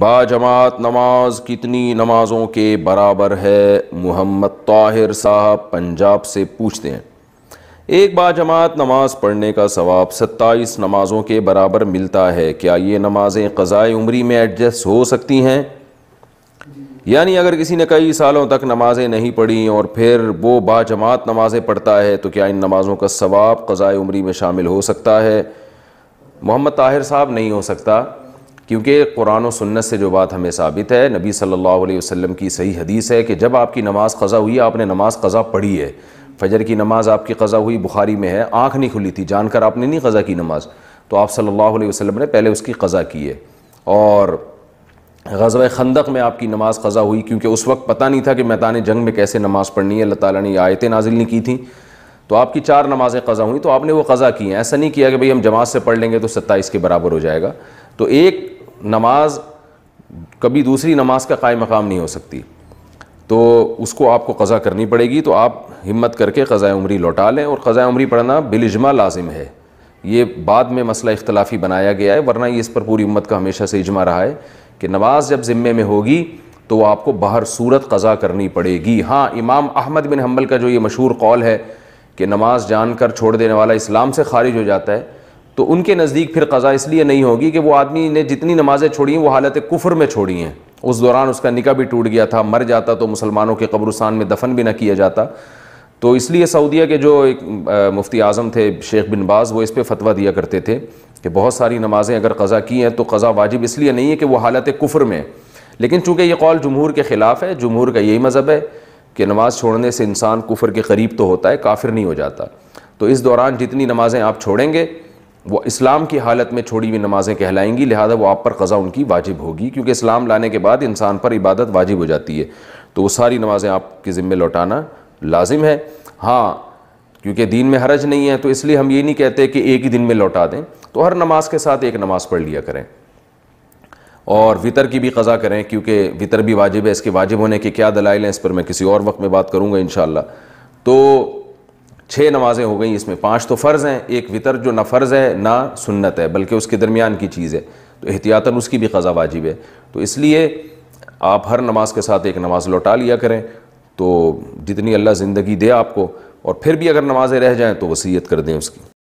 बाजमात नमाज कितनी नमाजों के बराबर है मोहम्मद ताहिर साहब पंजाब से पूछते हैं एक बाजमात नमाज पढ़ने का सवाब सत्ताईस नमाजों के बराबर मिलता है क्या ये नमाजें क़ज़ाए उम्री में एडजस्ट हो सकती हैं यानी अगर किसी ने कई सालों तक नमाजें नहीं पढ़ी और फिर वो बाजमात नमाजें पढ़ता है तो क्या इन नमाजों का सवाब क़ज़ाए उम्री में शामिल हो सकता है मोहम्मद ताहिर साहब नहीं हो सकता क्योंकि कुरान और सुन्नत से जो बात हमें साबित है नबी सल्लल्लाहु अलैहि वसल्लम की सही हदीस है कि जब आपकी नमाज कज़ा हुई आपने नमाज कज़ा पढ़ी है फजर की नमाज़ आपकी कज़ा हुई बुखारी में है आँख नहीं खुली थी जानकर आपने नहीं कज़ा की नमाज़ तो आप सल्लल्लाहु अलैहि वसल्लम ने पहले उसकी कज़ा की है और गजब खंदक में आपकी नमाज़ कज़ा हुई क्योंकि उस वक्त पता नहीं था कि मैदान जंग में कैसे नमाज़ पढ़नी है अल्लाह ताली ने आयतें नाजिल नहीं की थी तो आपकी चार नमाज़ें कज़ा हुई तो आपने वो कज़ा की हैं ऐसा नहीं किया कि भाई हम जमात से पढ़ लेंगे तो सत्ताईस के बराबर हो जाएगा तो एक नमाज कभी दूसरी नमाज का काय मकाम नहीं हो सकती तो उसको आपको कज़ा करनी पड़ेगी तो आप हिम्मत करके ख़ज़ा उमरी लौटा लें और ख़ज़ा उमरी पढ़ना बिलजमा लाजिम है ये बाद में मसला इख्तलाफी बनाया गया है वरना ये इस पर पूरी उम्मत का हमेशा से इजमा रहा है कि नमाज जब ज़िम्मे में होगी तो वह आपको बाहर सूरत कज़ा करनी पड़ेगी हाँ इमाम अहमद बिन हम्बल का जो ये मशहूर कौल है कि नमाज जान कर छोड़ देने वाला इस्लाम से खारिज हो जाता है तो उनके नज़दीक फिर कज़ा इसलिए नहीं होगी कि वो आदमी ने जितनी नमाज़ें छोड़ी हैं वो हालत कुफर में छोड़ी हैं उस दौरान उसका निका भी टूट गया था मर जाता तो मुसलमानों के कब्रस्तान में दफन भी ना किया जाता तो इसलिए सऊदीया के जो एक मुफ्ती आज़म थे शेख बिन बाज़ वो इस पर फतवा दिया करते थे कि बहुत सारी नमाज़ें अगर कज़ा की हैं तो कज़ा वाजिब इसलिए नहीं है कि वो हालत कुफर में लेकिन चूँकि ये कौल जमहूर के ख़िलाफ़ है जमहूर का यही मज़हब है कि नमाज़ छोड़ने से इंसान कुफर के करीब तो होता है काफिर नहीं हो जाता तो इस दौरान जितनी नमाज़ें आप छोड़ेंगे वो इस्लाम की हालत में छोड़ी हुई नमाज़ें कहलाएंगी लिहाजा वो आप पर क़ज़ा उनकी वाजिब होगी क्योंकि इस्लाम लाने के बाद इंसान पर इबादत वाजिब हो जाती है तो वो सारी नमाज़ें आपके ज़िम्मे लौटाना लाजिम है हाँ क्योंकि दीन में हरज नहीं है तो इसलिए हम ये नहीं कहते कि एक ही दिन में लौटा दें तो हर नमाज के साथ एक नमाज़ पढ़ लिया करें और वितर की भी कज़ा करें क्योंकि वितर भी वाजिब है इसके वाजिब होने के क्या दलाइल हैं इस पर मैं किसी और वक्त में बात करूँगा इन तो छः नमाजें हो गई इसमें पाँच तो फ़र्ज़ हैं एक वितर जो ना फ़र्ज़ है ना सुन्नत है बल्कि उसके दरमियान की चीज़ है तो एहतियातन उसकी भी कज़ा वाजिब है तो इसलिए आप हर नमाज के साथ एक नमाज लौटा लिया करें तो जितनी अल्लाह ज़िंदगी दे आपको और फिर भी अगर नमाज़ें रह जाएँ तो वसीयत कर दें उसकी